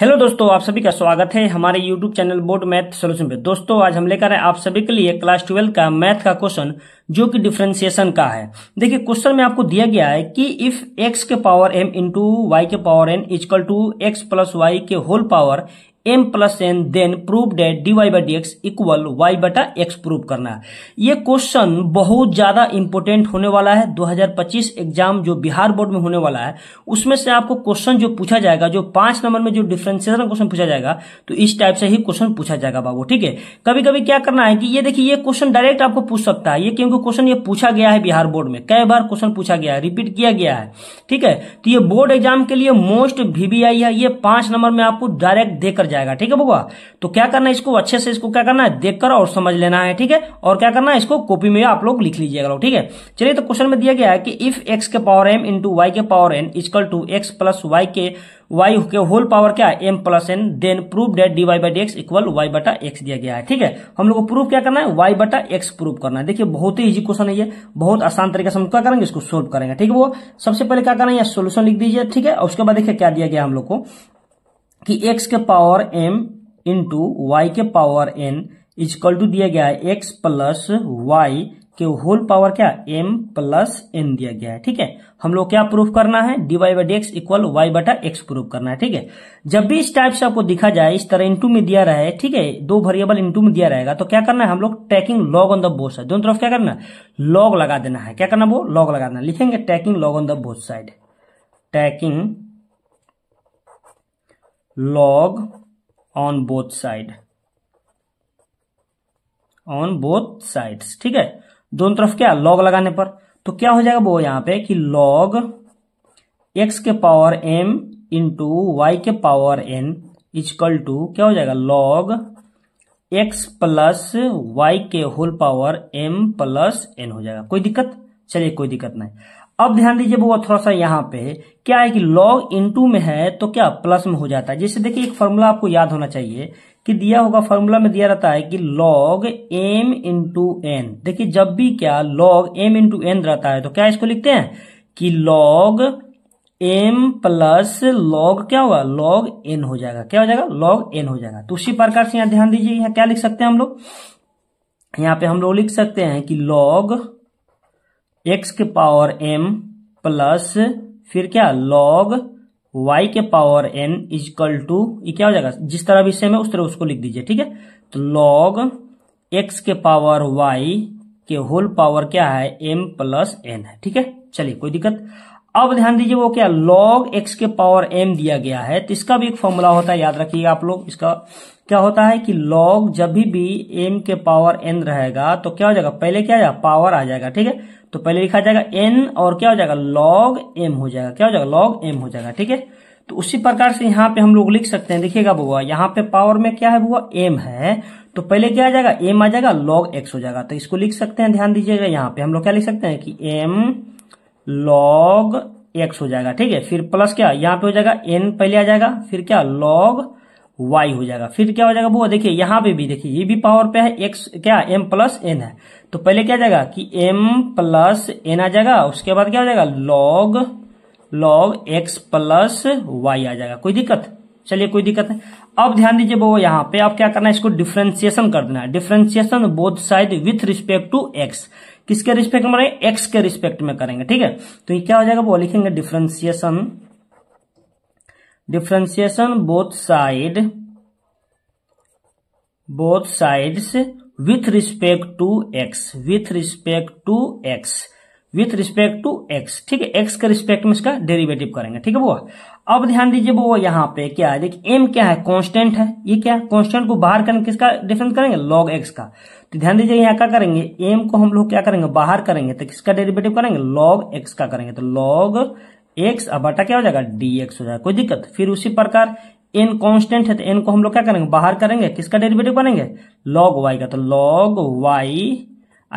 hello दोस्तों आप सभी का स्वागत है हमारे YouTube channel board math solution पे दोस्तों आज हम लेकर आए आप सभी के लिए क्लास ट्वेल्व का मैथ का क्वेश्चन जो कि डिफ्रेंसिएशन का है देखिए क्वेश्चन में आपको दिया गया है कि इफ एक्स के पावर एम इंटू वाई के power N equal to X plus Y के whole power M plus N then prove that D Y by D X equal Y बटा एक्स प्रूव करना ये क्वेश्चन बहुत ज्यादा इंपॉर्टेंट होने वाला है 2025 एग्जाम जो बिहार बोर्ड में होने वाला है उसमें से आपको क्वेश्चन जो पूछा जाएगा जो पांच नंबर में जो डिफ्रेंसिएशन क्वेश्चन पूछा जाएगा तो इस टाइप से ही क्वेश्चन पूछा जाएगा बाबू ठीक है कभी कभी क्या करना है कि ये देखिए ये क्वेश्चन डायरेक्ट आपको पूछ सकता है ये क्योंकि क्वेश्चन ये पूछा गया है बिहार बोर्ड में कई बार क्वेश्चन पूछा गया है रिपीट किया गया है ठीक है तो ये बोर्ड एग्जाम के लिए मोस्ट वीवीआई है ये पांच नंबर में आपको डायरेक्ट देकर जाएगा ठीक है बुआ तो क्या करना है इसको अच्छे से इसको क्या करना है देख कर और समझ लेना है ठीक है और क्या करना है इसको कॉपी में आप लोग लिख लीजिएगा ठीक है चलिए तो क्वेश्चन में दिया गया है कि इफ एक्स के पावर एम इंटू वाई के power N equal to X plus Y के वाई के होल पावर क्या है M plus N then proof that D Y by D X equal Y बटा एक्स दिया गया है ठीक है हम लोग को प्रूफ क्या करना है वाई बटा एक्स प्रूफ करना है देखिए बहुत ही इजी क्वेश्चन है ये बहुत आसान तरीके से हम क्या करेंगे इसको सोल्व करेंगे ठीक है वो सबसे पहले क्या करना है सोल्यूशन लिख दीजिए ठीक है उसके बाद देखिए क्या दिया गया हम लोग को कि एक्स के पावर एम इंटू वाई के पावर एन इजकल टू दिया गया है एक्स प्लस वाई के होल पावर क्या एम प्लस एन दिया गया है ठीक है हम लोग क्या प्रूफ करना है dy by D X equal Y बटा एक्स प्रूफ करना है ठीक है जब भी इस टाइप से आपको दिखा जाए इस तरह इंटू में दिया रहे ठीक है दो वेरिएबल इंटू में दिया रहेगा तो क्या करना है हम लोग taking log on the both side दोनों तरफ क्या करना लॉग लगा देना है क्या करना वो लॉग लगा देना लिखेंगे taking log on the both side taking log on both side on both sides ठीक है दोनों तरफ क्या लॉग लगाने पर तो क्या हो जाएगा वो यहां पे कि लॉग एक्स के पावर एम इंटू वाई के पावर एन इजकल टू क्या हो जाएगा लॉग एक्स प्लस वाई के whole power M plus n हो जाएगा कोई दिक्कत चलिए कोई दिक्कत नहीं अब ध्यान दीजिए बुआ थोड़ा सा यहाँ पे क्या है कि लॉग इन में है तो क्या प्लस में हो जाता है जैसे देखिए एक फॉर्मूला आपको याद होना चाहिए कि दिया होगा फॉर्मूला में दिया रहता है कि log m इंटू एन देखिये जब भी क्या log m इंटू एन रहता है तो क्या इसको लिखते हैं कि log m प्लस लॉग क्या होगा log n हो जाएगा क्या हो जाएगा log n हो जाएगा तो उसी प्रकार से यहाँ ध्यान दीजिए यहाँ क्या लिख सकते हैं हम लोग यहाँ पे हम लोग लिख सकते हैं कि log एक्स के पावर एम प्लस फिर क्या लॉग वाई के पावर एन इजकल टू ये क्या हो जाएगा जिस तरह विषय में उस तरह उसको लिख दीजिए ठीक है तो लॉग एक्स के पावर वाई के होल पावर क्या है एम प्लस एन है ठीक है चलिए कोई दिक्कत अब ध्यान दीजिए वो क्या लॉग एक्स के पावर एम दिया गया है तो इसका भी एक फॉर्मूला होता है याद रखिएगा आप लोग इसका क्या होता है कि लॉग जब भी भी एम के पावर एन रहेगा तो क्या हो जाएगा पहले क्या जाएगा पावर आ जाएगा ठीक है तो पहले लिखा जाएगा एन और क्या हो जाएगा लॉग एम हो जाएगा क्या हो जाएगा लॉग एम हो जाएगा ठीक है तो उसी प्रकार से यहाँ पे हम लोग लिख सकते हैं देखिएगा बुआ यहाँ पे पावर में क्या है बुआ एम है तो पहले क्या आ जाएगा एम आ जाएगा लॉग एक्स हो जाएगा तो इसको लिख सकते हैं ध्यान दीजिएगा यहाँ पे हम लोग क्या लिख सकते हैं कि एम लॉग एक्स हो जाएगा ठीक है फिर प्लस क्या यहाँ पे हो जाएगा एन पहले आ जाएगा फिर क्या लॉग वाई हो जाएगा फिर क्या हो जाएगा वो देखिए यहाँ पे भी देखिए ये भी पावर पे है एक्स क्या एम प्लस एन है तो पहले क्या जाएगा कि एम प्लस एन आ जाएगा उसके बाद क्या हो जाएगा log log x plus y आ जाएगा कोई दिक्कत चलिए कोई दिक्कत है अब ध्यान दीजिए वो यहाँ पे आप क्या करना है इसको डिफ्रेंसिएशन कर देना है differentiation both side with respect to x किसके रिस्पेक्ट में करेंगे एक्स के रिस्पेक्ट में करेंगे ठीक है तो ये क्या हो जाएगा वो लिखेंगे differentiation differentiation both side both sides with respect to x with respect to x with respect to x ठीक है एक्स के रिस्पेक्ट में इसका डेरिवेटिव करेंगे ठीक है वो अब ध्यान दीजिए वो यहाँ पे क्या है देखिए एम क्या है कांस्टेंट है ये क्या है कॉन्स्टेंट को बाहर करने किसका डिफरेंस करेंगे लॉग एक्स का तो ध्यान दीजिए यहाँ क्या करेंगे एम को हम लोग क्या करेंगे बाहर करेंगे तो किसका डेरिवेटिव करेंगे लॉग एक्स का करेंगे तो लॉग एक्स अब बटा क्या हो जाएगा डी एक्स हो जाएगा कोई दिक्कत फिर उसी प्रकार एन कॉन्स्टेंट है तो एन को हम लोग क्या करेंगे बाहर करेंगे किसका डेरिवेटिव करेंगे लॉग वाई का तो log y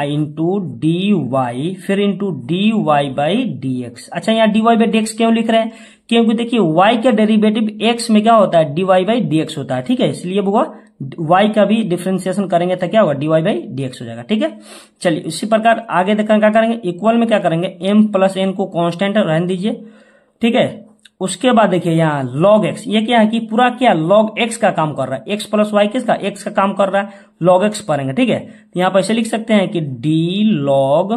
into d y फिर into d Y by D x अच्छा यहाँ d Y by D x क्यों लिख रहे हैं क्योंकि देखिए वाई का डेरिवेटिव एक्स में क्या होता है d Y by D x होता है ठीक है इसलिए बुआ वाई का भी डिफ्रेंसिएशन करेंगे तो क्या होगा d Y by D x हो जाएगा ठीक है चलिए इसी प्रकार आगे देखकर क्या करेंगे इक्वल में क्या करेंगे एम प्लस एन को कॉन्स्टेंट रहने दीजिए ठीक है उसके बाद देखिए यहाँ लॉग एक्स ये क्या है कि पूरा क्या लॉग एक्स का काम कर रहा है एक्स प्लस वाई किसका एक्स का काम कर रहा है log x पढ़ेंगे ठीक है तो यहाँ पर ऐसे लिख सकते हैं कि d log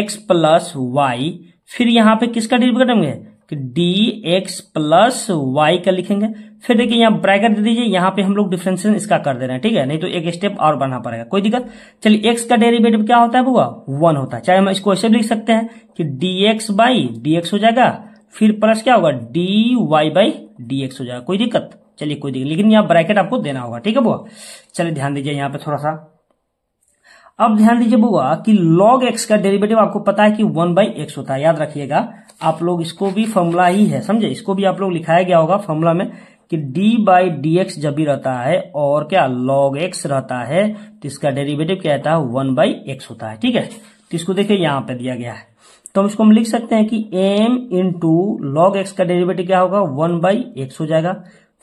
x plus y फिर यहाँ पे किसका डेरिवेटिव करेंगे कि डी एक्स प्लस वाई का लिखेंगे फिर देखिए यहाँ ब्रैकेट दे दीजिए यहाँ पे हम लोग डिफ्रेंसिएशन इसका कर दे रहे हैं ठीक है नहीं तो एक स्टेप और बढ़ना पड़ेगा कोई दिक्कत चलिए एक्स का डेरिवेटिव क्या होता है बुआ वन होता है चाहे हम इसको ऐसे भी लिख सकते हैं कि d x by D x हो जाएगा फिर प्लस क्या होगा d Y by D x हो जाएगा कोई दिक्कत चलिए कोई दिक्कत लेकिन यहाँ ब्रैकेट आपको देना होगा ठीक है बुआ चलिए ध्यान दीजिए यहाँ पे थोड़ा सा अब ध्यान दीजिए बुआ कि log x का डेरिवेटिव आपको पता है कि वन बाई एक्स होता है याद रखिएगा आप लोग इसको भी फॉर्मूला ही है समझे इसको भी आप लोग लिखाया गया होगा फॉर्मूला में कि डी बाई डी एक्स जब भी रहता है और क्या log x रहता है तो इसका डेरिवेटिव क्या रहता है वन बाई एक्स होता है ठीक है तो इसको देखिए यहां पे दिया गया है तो हम इसको हम लिख सकते हैं कि m into log x का डेरिवेटिव क्या होगा वन बाई एक्स हो जाएगा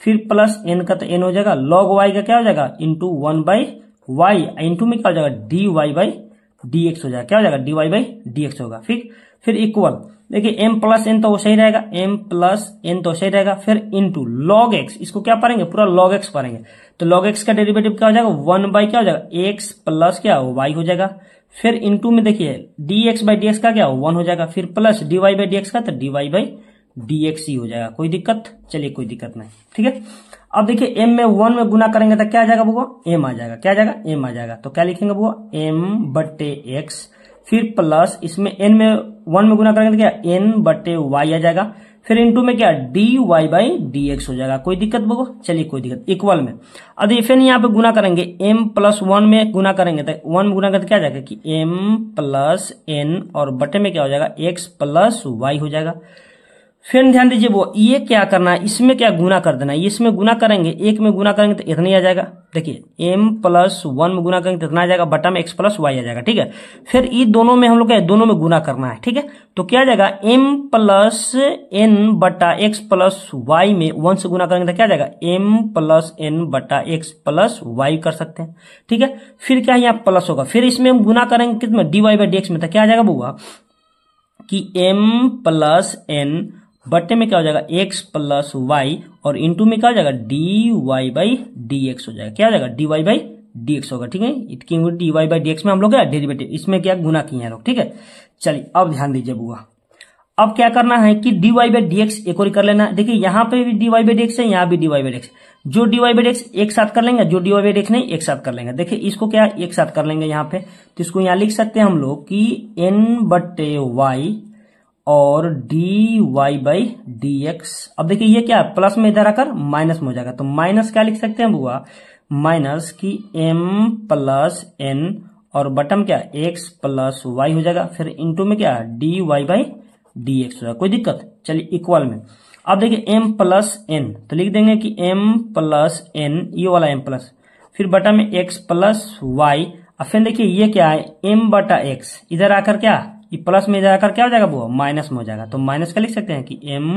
फिर प्लस एन का तो एन हो जाएगा लॉग वाई का क्या हो जाएगा into one by y into में क्या हो जाएगा d Y by D x हो जाएगा क्या हो जाएगा d Y by D x होगा ठीक फिर इक्वल देखिए m प्लस एन तो वैसे ही रहेगा m प्लस एन तो वैसे ही रहेगा फिर इंटू लॉग एक्स इसको क्या पढ़ेंगे पूरा लॉग एक्स पढ़ेंगे तो लॉग एक्स का डेरिवेटिव क्या हो जाएगा वन बाई क्या हो जाएगा एक्स प्लस क्या वाई हो जाएगा फिर इंटू में देखिए d x by D x का क्या वन हो जाएगा फिर plus d Y by D x का तो d Y by D x ही हो जाएगा कोई दिक्कत चलिए कोई दिक्कत नहीं ठीक है अब देखिए एम में वन में गुना करेंगे तो क्या आ जाएगा बुआ एम आ जाएगा क्या आ जाएगा एम आ जाएगा तो क्या लिखेंगे बुआ एम बटे एक्स फिर प्लस इसमें एन में वन में गुना करेंगे तो क्या एन बटे वाई आ जाएगा फिर टू में क्या d Y by D x हो जाएगा कोई दिक्कत बोगो चलिए कोई दिक्कत इक्वल में अब फिर यहाँ पे गुना करेंगे एम प्लस वन में गुना करेंगे तो वन में गुना तो क्या जाएगा कि एम प्लस एन और बटे में क्या हो जाएगा एक्स प्लस वाई हो जाएगा फिर ध्यान दीजिए वो ये क्या करना है इसमें क्या गुना कर देना है इसमें गुना करेंगे एक में गुना करेंगे तो इतना ही आ जाएगा देखिए एम प्लस वन में गुना करेंगे कितना आ जाएगा बटा में एक्स प्लस वाई आ जाएगा ठीक है फिर ई दोनों में हम लोग क्या दोनों में गुना करना है ठीक है तो क्या आ जाएगा एम प्लस एन बटा एक्स प्लस वाई में वन से गुना करेंगे तो क्या जाएगा एम प्लस एन बटा एक्स प्लस वाई कर सकते हैं ठीक है फिर क्या यहाँ प्लस होगा फिर इसमें हम गुना करेंगे कितने d Y by D x में तो क्या आ जाएगा बुआ कि एम प्लस एन बट्टे में क्या हो जाएगा एक्स प्लस वाई और इंटू में क्या हो जाएगा d Y by D x हो जाएगा क्या हो जाएगा d Y by D x होगा ठीक है इटकी d Y by D x में हम लोग क्या डेरिवेटिव इसमें क्या गुना किए हैं लोग ठीक है चलिए अब ध्यान दीजिए बुआ अब क्या करना है कि d Y by D x एक और कर लेना देखिए यहाँ पे भी d Y by D x है यहाँ भी d Y by D x जो d Y by D x एक साथ कर लेंगे जो d Y by D x नहीं एक साथ कर लेंगे देखिए इसको क्या एक साथ कर लेंगे यहाँ पे तो इसको यहाँ लिख सकते हैं हम लोग कि एन बटे वाई और d Y by D x अब देखिए ये क्या है प्लस में इधर आकर माइनस में हो जाएगा तो माइनस क्या लिख सकते हैं बुआ माइनस की एम प्लस एन और बटम क्या एक्स प्लस वाई हो जाएगा फिर इंटू में क्या d Y by D x हो जाएगा कोई दिक्कत चलिए इक्वल में अब देखिए m प्लस एन तो लिख देंगे कि m प्लस एन ये वाला m प्लस फिर बटा में x प्लस वाई अब फिर देखिए ये क्या है m बटा x इधर आकर क्या ये प्लस में जाकर क्या हो जाएगा बुआ माइनस में हो जाएगा तो माइनस का लिख सकते हैं कि एम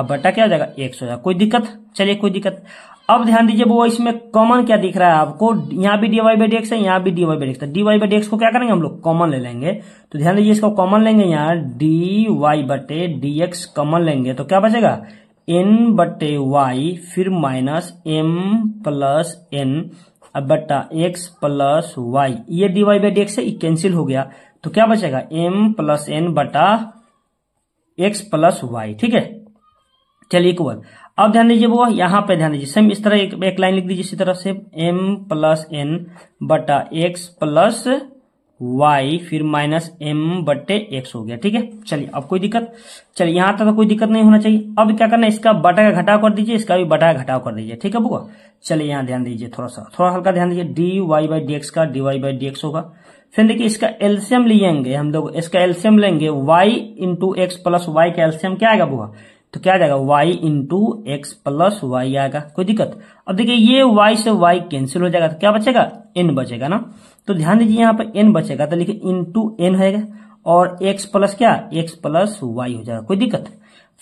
अब बटा क्या हो जाएगा एक्स हो जाएगा कोई दिक्कत चलिए कोई दिक्कत अब ध्यान दीजिए वो इसमें कॉमन क्या दिख रहा है आपको यहाँ भी डीवाई बाई डी एक्स है यहाँ भी d y by D x by d को क्या करेंगे हम लोग कॉमन ले लेंगे तो ध्यान दीजिए इसको कॉमन लेंगे यहाँ डी वाई बटे डी एक्स कॉमन लेंगे तो क्या बचेगा एन बटे वाई फिर माइनस एम प्लस एन बटा एक्स प्लस वाई ये डीवाई बाई डी एक्स है कैंसिल हो गया तो क्या बचेगा एम प्लस एन बटा एक्स प्लस वाई ठीक है चलिए इक्वल अब ध्यान दीजिए वो यहां पे ध्यान दीजिए सेम इस तरह एक, एक लाइन लिख दीजिए इसी तरह से एम प्लस एन बटा एक्स प्लस वाई फिर माइनस एम बटे एक्स हो गया ठीक है चलिए अब कोई दिक्कत चलिए यहां तक तो कोई दिक्कत नहीं होना चाहिए अब क्या करना है इसका बटा का घटाव कर दीजिए इसका भी बटा का घटाव कर दीजिए ठीक है बुआ चलिए यहाँ ध्यान दीजिए थोड़ा सा थोड़ा हल्का ध्यान दीजिए d Y by D x का d Y by D x होगा फिर देखिए इसका एल्सियम लेंगे हम लोग इसका एल्सियम लेंगे y into x plus y का एल्सियम क्या आएगा बुआ तो क्या आ जाएगा y into x plus y आएगा कोई दिक्कत अब देखिए ये y से y कैंसिल हो जाएगा तो क्या बचेगा n बचेगा ना तो ध्यान दीजिए यहाँ पर n बचेगा तो लिखिए इंटू एन होगा और x प्लस क्या x प्लस वाई हो जाएगा कोई दिक्कत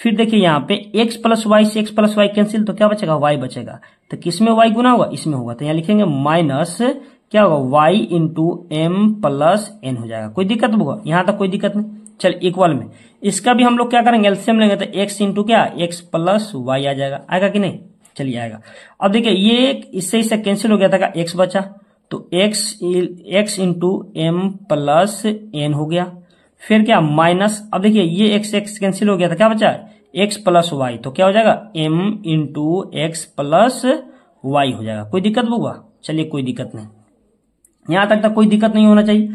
फिर देखिए यहाँ पे x प्लस वाई से x प्लस वाई कैंसिल तो क्या बचेगा y बचेगा तो किसमें y गुना होगा इसमें होगा तो यहाँ लिखेंगे माइनस क्या होगा y into m plus n हो जाएगा कोई दिक्कत होगा यहां तक कोई दिक्कत नहीं चल इक्वल में इसका भी हम लोग क्या करेंगे एल्सियम लेंगे तो x इंटू क्या x प्लस वाई आ जाएगा आएगा कि नहीं चलिए आएगा अब देखिए ये इससे इससे कैंसिल हो गया था एक्स बचा तो x x into m plus n हो गया फिर क्या माइनस अब देखिए ये x x कैंसिल हो गया था क्या बचा x प्लस वाई तो क्या हो जाएगा m into x plus y हो जाएगा कोई दिक्कत होगा चलिए कोई दिक्कत नहीं यहां तक तो कोई दिक्कत नहीं होना चाहिए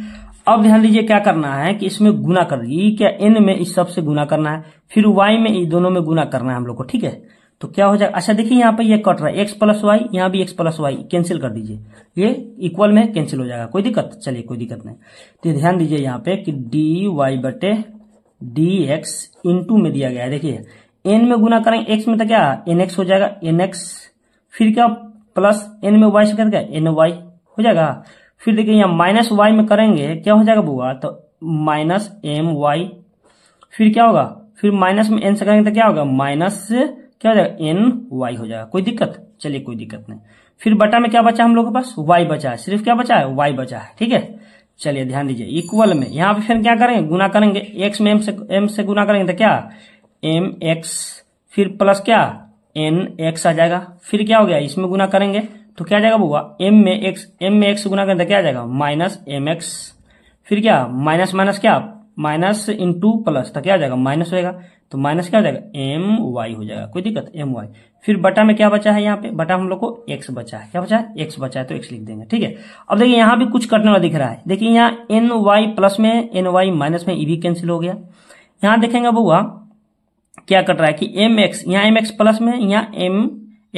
अब ध्यान दीजिए क्या करना है कि इसमें गुना कर ई क्या एन में इस सबसे गुना करना है फिर वाई में इस दोनों में गुना करना है हम लोग को ठीक है तो क्या हो जाएगा अच्छा देखिए यहाँ पे ये कट रहा है एक्स प्लस वाई यहाँ भी एक्स प्लस वाई कैंसिल कर दीजिए ये इक्वल में कैंसिल हो जाएगा कोई दिक्कत चलिए कोई दिक्कत नहीं तो ध्यान दीजिए यहाँ पे कि डी वाई बटे डी एक्स इंटू में दिया गया है देखिए एन में गुना करेंगे एक्स में तो क्या एन एक्स हो जाएगा एन एक्स फिर क्या प्लस एन में वाई से कर एन वाई हो जाएगा फिर देखिए यहाँ माइनस वाई में करेंगे क्या हो जाएगा बुआ तो माइनस एम वाई फिर क्या होगा फिर माइनस में एन से करेंगे तो क्या होगा माइनस क्या हो जाएगा एन वाई हो जाएगा कोई दिक्कत चलिए कोई दिक्कत नहीं फिर बटा में क्या बचा हम लोग के पास वाई बचा है सिर्फ क्या बचा है वाई बचा है ठीक है चलिए ध्यान दीजिए इक्वल में यहाँ पे फिर क्या करेंगे गुना करेंगे एक्स में एम से एम से गुना करेंगे तो क्या एम एक्स फिर प्लस क्या एन एक्स आ जाएगा फिर क्या हो गया इसमें गुना करेंगे तो क्या जाएगा बुआ एम में एक्स एम में एक्स गुना करता क्या जाएगा माइनस एम एक्स फिर क्या माइनस माइनस क्या माइनस इन टू प्लस तो क्या जाएगा माइनस होएगा तो माइनस क्या हो जाएगा एम वाई हो जाएगा कोई दिक्कत एम वाई फिर बटा में क्या बचा है यहाँ पे बटा हम लोग को एक्स बचा है क्या बचा है एक्स बचा है तो एक्स लिख देंगे ठीक है अब देखिए यहाँ भी कुछ करने वाला दिख रहा है देखिए यहाँ एन वाई प्लस में एन वाई माइनस में ई भी कैंसिल हो गया यहाँ देखेंगे बुआ क्या कट रहा है कि एम एक्स यहाँ एम एक्स प्लस में यहाँ एम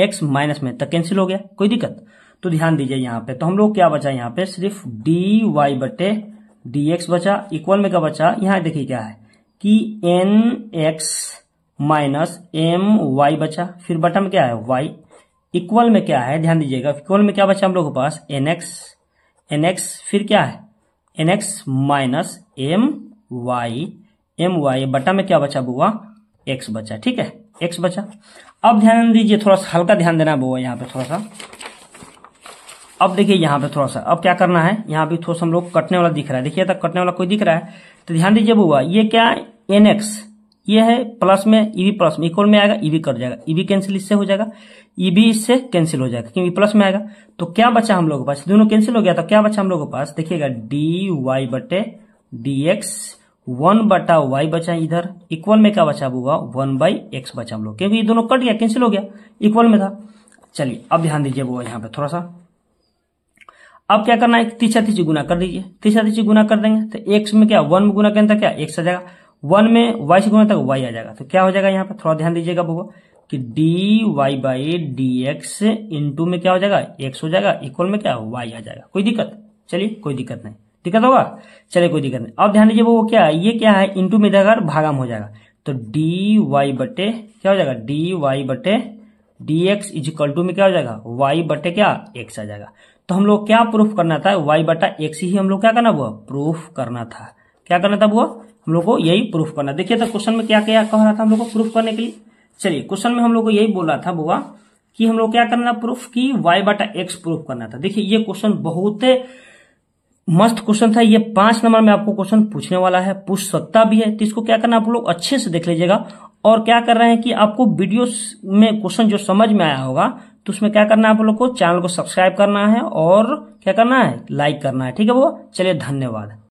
एक्स माइनस में तक कैंसिल हो गया कोई दिक्कत तो ध्यान दीजिए यहाँ पे तो हम लोग क्या बचा यहाँ पे सिर्फ डी वाई बटे डी एक्स बचा इक्वल में क्या बचा यहाँ देखिए क्या है कि n x minus m y बचा फिर बटा में क्या है वाई इक्वल में क्या है ध्यान दीजिएगा इक्वल में क्या बचा हम लोगों के पास एन एक्स एन एक्स फिर क्या है n x minus m y m y बटा में क्या बचा बुआ एक्स बचा ठीक है एक्स बचा अब ध्यान दीजिए थोड़ा सा हल्का ध्यान देना बोआ यहाँ पे थोड़ा सा अब देखिए यहाँ पे थोड़ा सा अब क्या करना है यहाँ पे थोड़ा सा हम लोग कटने वाला दिख रहा है देखिए तक कटने वाला कोई दिख रहा है तो ध्यान दीजिए बुआ ये क्या एन एक्स ये है प्लस में ईवी e प्लस में इक्वल में आएगा ईवी e कर जाएगा ईवी e कैंसिल इससे हो जाएगा ईवी इससे कैंसिल हो जाएगा क्योंकि प्लस में आएगा तो क्या बचा हम लोगों के पास दोनों कैंसिल हो गया तो क्या बचा हम लोगों के पास देखिएगा डी वाई बटे डी एक्स वन बटा वाई बचा इधर इक्वल में क्या बचा होगा वन बाई एक्स बचा हम लोग क्योंकि ये दोनों कट गया कैंसिल हो गया इक्वल में था चलिए अब ध्यान दीजिए वो यहाँ पे थोड़ा सा अब क्या करना है तीसरा तीसरी गुना कर दीजिए तीसरा तीसरी गुना कर देंगे तो एक्स में क्या वन में गुना करना था तो क्या एक्स आ जाएगा वन में वाई से गुना था वाई आ जाएगा तो क्या हो जाएगा यहाँ पे थोड़ा ध्यान दीजिएगा बोगा कि d Y by D x into में क्या हो जाएगा एक्स हो जाएगा इक्वल में क्या वाई आ जाएगा कोई दिक्कत चलिए कोई दिक्कत नहीं दिक्कत होगा चलिए कोई दिक्कत नहीं अब ध्यान दीजिए वो क्या है ये क्या है इंटू में देगा भागा हो जाएगा तो डी वाई बटे क्या हो जाएगा डी वाई बटे d x is equal to में क्या हो जाएगा वाई बटे क्या एक्स आ जाएगा तो हम लोग क्या प्रूफ करना था वाई बटा एक्स ही हम लोग क्या करना हुआ प्रूफ करना था क्या करना था वो हम लोग को यही प्रूफ करना देखिए तो क्वेश्चन में क्या क्या कह रहा था हम लोग को प्रूफ करने के लिए चलिए क्वेश्चन में हम लोग को यही बोला था बुआ कि हम लोग क्या करना प्रूफ की वाई बटा एक्स प्रूफ करना था देखिए ये क्वेश्चन बहुत मस्त क्वेश्चन था ये पांच नंबर में आपको क्वेश्चन पूछने वाला है पूछ सकता भी है तो इसको क्या करना आप लोग अच्छे से देख लीजिएगा और क्या कर रहे हैं कि आपको वीडियो में क्वेश्चन जो समझ में आया होगा तो उसमें क्या करना है आप लोग को चैनल को सब्सक्राइब करना है और क्या करना है लाइक करना है ठीक है वो चलिए धन्यवाद